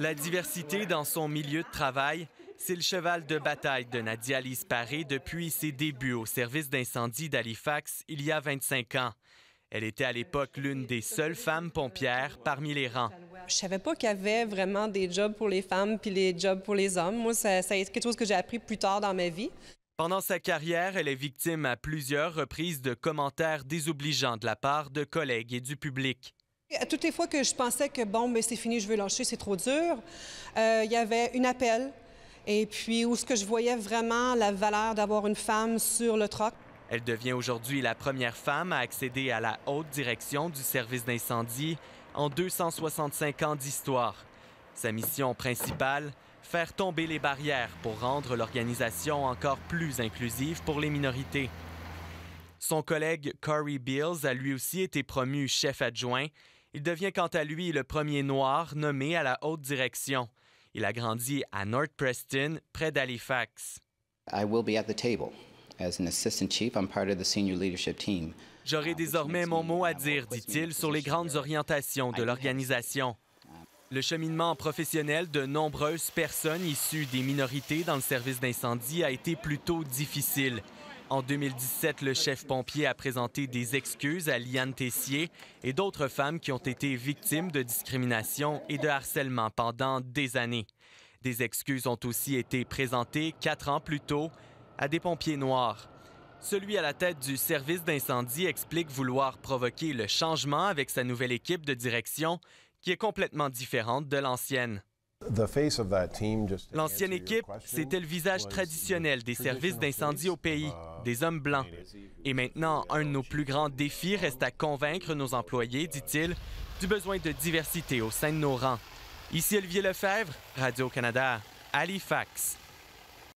La diversité dans son milieu de travail, c'est le cheval de bataille de Nadia Lise Paré depuis ses débuts au service d'incendie d'Halifax il y a 25 ans. Elle était à l'époque l'une des seules femmes pompières parmi les rangs. Je savais pas qu'il y avait vraiment des jobs pour les femmes puis les jobs pour les hommes. Moi, ça c'est quelque chose que j'ai appris plus tard dans ma vie. Pendant sa carrière, elle est victime à plusieurs reprises de commentaires désobligeants de la part de collègues et du public toutes les fois que je pensais que bon, mais c'est fini, je veux lâcher, c'est trop dur, euh, il y avait une appel. Et puis, où ce que je voyais vraiment la valeur d'avoir une femme sur le troc. Elle devient aujourd'hui la première femme à accéder à la haute direction du service d'incendie en 265 ans d'histoire. Sa mission principale, faire tomber les barrières pour rendre l'organisation encore plus inclusive pour les minorités. Son collègue Corey Beals a lui aussi été promu chef adjoint il devient quant à lui le premier noir nommé à la haute direction. Il a grandi à North Preston, près d'Halifax. J'aurai uh, désormais mon mot à dire, dit-il, sur les grandes orientations de l'organisation. Le cheminement professionnel de nombreuses personnes issues des minorités dans le service d'incendie a été plutôt difficile. En 2017, le chef pompier a présenté des excuses à Liane Tessier et d'autres femmes qui ont été victimes de discrimination et de harcèlement pendant des années. Des excuses ont aussi été présentées quatre ans plus tôt à des pompiers noirs. Celui à la tête du service d'incendie explique vouloir provoquer le changement avec sa nouvelle équipe de direction qui est complètement différente de l'ancienne. L'ancienne équipe, c'était le visage traditionnel des services d'incendie au pays, uh, des hommes blancs. Et maintenant, un de uh, nos plus grands défis reste à convaincre nos employés, dit-il, du besoin de diversité au sein de nos rangs. Ici Olivier Lefebvre, Radio-Canada, Halifax.